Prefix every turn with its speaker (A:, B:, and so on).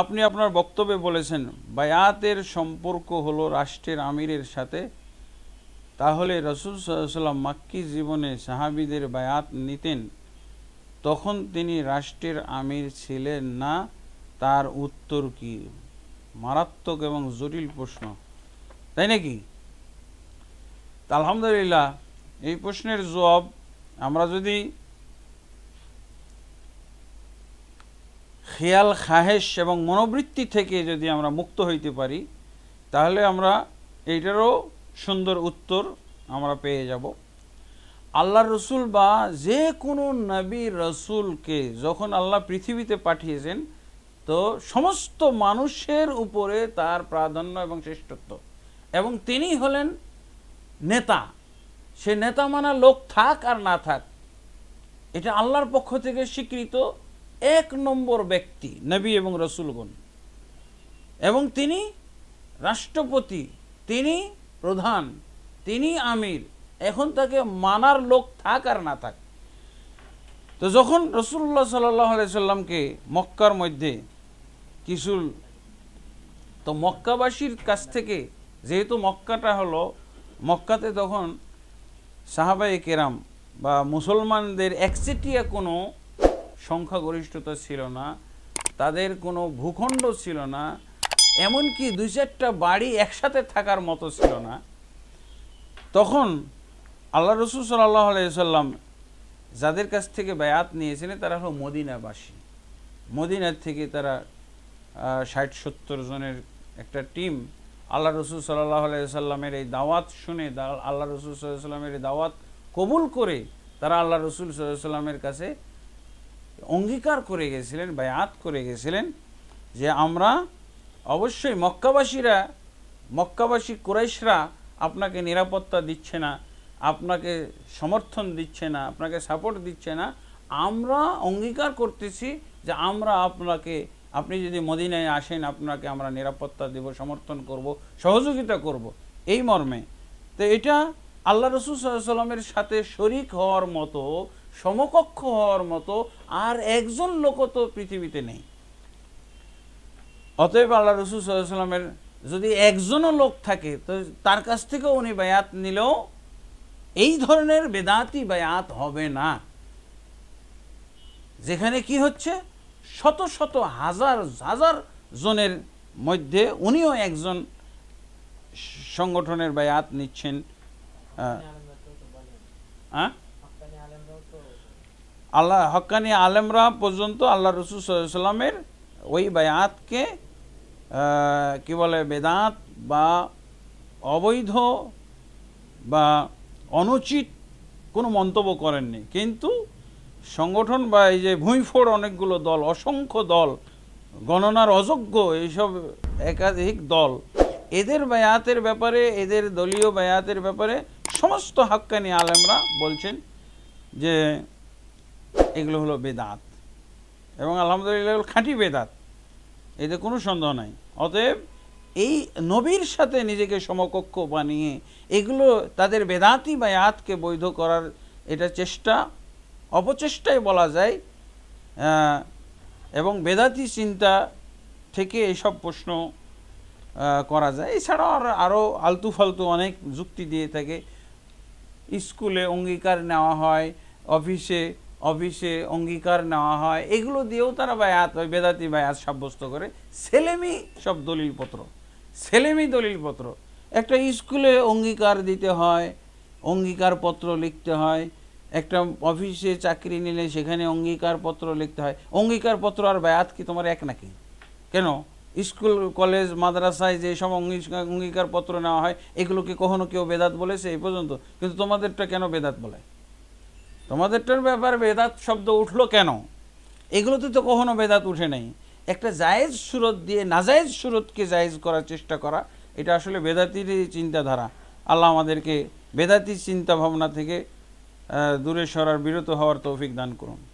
A: আপনি আপনার বক্তব্যে বলেছেন বায়াতের সম্পর্ক হলো রাষ্ট্রের আমিরের সাথে তাহলে রসুল সাল্লাম মাক্কি জীবনে সাহাবিদের বায়াত নিতেন তখন তিনি রাষ্ট্রের আমির ছিলেন না তার উত্তর কি মারাত্মক এবং জটিল প্রশ্ন তাই নাকি আলহামদুলিল্লাহ এই প্রশ্নের জবাব আমরা যদি খেয়াল খাহেস এবং মনোবৃত্তি থেকে যদি আমরা মুক্ত হইতে পারি তাহলে আমরা এইটারও সুন্দর উত্তর আমরা পেয়ে যাব আল্লাহ রসুল বা যে কোনো নবী রসুলকে যখন আল্লাহ পৃথিবীতে পাঠিয়েছেন তো সমস্ত মানুষের উপরে তার প্রাধান্য এবং শ্রেষ্ঠত্ব এবং তিনি হলেন নেতা সে নেতা মানা লোক থাক আর না থাক এটা আল্লাহর পক্ষ থেকে স্বীকৃত এক নম্বর ব্যক্তি নবী এবং রসুলগণ এবং তিনি রাষ্ট্রপতি তিনি প্রধান তিনি আমির এখন তাকে মানার লোক থাক আর না থাক তো যখন রসুল্লাহ সাল্লাহ সাল্লামকে মক্কার মধ্যে কিছু তো মক্কাবাসীর কাছ থেকে যেহেতু মক্কাটা হলো মক্কাতে তখন সাহাবাই কেরাম বা মুসলমানদের একচেটিয়া কোনো সংখ্যাগরিষ্ঠতা ছিল না তাদের কোনো ভূখণ্ড ছিল না এমনকি দুই চারটা বাড়ি একসাথে থাকার মতো ছিল না তখন আল্লাহ রসুল সাল্লাহ আলাইসাল্লাম যাদের কাছ থেকে ব্যয়াত নিয়েছিলেন তারা হলো মদিনাবাসী মদিনার থেকে তারা ষাট সত্তর জনের একটা টিম আল্লাহ রসুল সাল্লাহ আলাইসাল্লামের এই দাওয়াত শুনে আল্লাহ রসুল সাল্লাহ সাল্লামের এই দাওয়াত কবুল করে তারা আল্লাহ রসুল সাল্লাহ সাল্লামের কাছে অঙ্গীকার করে গেছিলেন বা আত করে গেছিলেন যে আমরা অবশ্যই মক্কাবাসীরা মক্কাবাসী কুরাইশরা আপনাকে নিরাপত্তা দিচ্ছে না আপনাকে সমর্থন দিচ্ছে না আপনাকে সাপোর্ট দিচ্ছে না আমরা অঙ্গীকার করতেছি যে আমরা আপনাকে আপনি যদি মদিনায় আসেন আপনাকে আমরা নিরাপত্তা দেব সমর্থন করব সহযোগিতা করব এই মর্মে তো এটা আল্লাহ রসুল সাল্লামের সাথে শরিক হওয়ার মতো সমকক্ষ হওয়ার মতো আর একজন লোক তো পৃথিবীতে নেই অতএব আল্লাহ রসুল সাল্লামের যদি একজনও লোক থাকে তো তার কাছ থেকেও উনি বায়াত নিলেও এই ধরনের বেদাতি বায়াত হবে না যেখানে কি হচ্ছে শত শত হাজার হাজার জনের মধ্যে উনিও একজন সংগঠনের বায়াত নিচ্ছেন হ্যাঁ আল্লাহ হকানি আলেমরা পর্যন্ত আল্লাহ রসুল সাল্লামের ওই বায়াতকে কি বলে বেদাত বা অবৈধ বা অনুচিত কোনো মন্তব্য করেননি কিন্তু সংগঠন বা এই যে ভূঁইফোড় অনেকগুলো দল অসংখ্য দল গণনার অযোগ্য এইসব একাধিক দল এদের বায়াতের ব্যাপারে এদের দলীয় বায়াতের ব্যাপারে সমস্ত হাক্কানি আলেমরা বলছেন যে এগুলো হলো বেদাত এবং আলহামদুলিল্লাহ খাঁটি বেদাত এতে কোনো সন্দেহ নাই অতএব এই নবীর সাথে নিজেকে সমকক্ষ বানিয়ে এগুলো তাদের বেদাতি বা আতকে বৈধ করার এটা চেষ্টা অপচেষ্টাই বলা যায় এবং বেদাতি চিন্তা থেকে এসব প্রশ্ন করা যায় এছাড়াও আর আরও আলতু ফালতু অনেক যুক্তি দিয়ে থাকে স্কুলে অঙ্গীকার নেওয়া হয় অফিসে অফিসে অঙ্গীকার নেওয়া হয় এগুলো দিয়েও তারা বায়াত ওই বেদাতি বায়াত সাব্যস্ত করে সেলেমি সব দলিলপত্র সেলেমি দলিলপত্র একটা স্কুলে অঙ্গীকার দিতে হয় অঙ্গীকারপত্র লিখতে হয় একটা অফিসে চাকরি নিলে সেখানে অঙ্গীকারপত্র লিখতে হয় অঙ্গীকারপত্র আর বায়াত কি তোমার এক নাকি কেন স্কুল কলেজ মাদ্রাসায় যে সব অঙ্গীকার পত্র নেওয়া হয় এগুলোকে কখনো কেউ বেদাত বলেছে এই পর্যন্ত কিন্তু তোমাদেরটা কেন বেদাত বলে তোমাদেরটার ব্যাপারে বেদাত শব্দ উঠলো কেন এগুলোতে তো কখনো বেদাত উঠে নাই একটা জায়েজ সুরত দিয়ে নাজায়েজ সুরতকে জায়েজ করার চেষ্টা করা এটা আসলে বেদাতির চিন্তাধারা আল্লাহ আমাদেরকে বেদাতির চিন্তা ভাবনা থেকে দূরে সরার বিরত হওয়ার তৌফিক দান করুন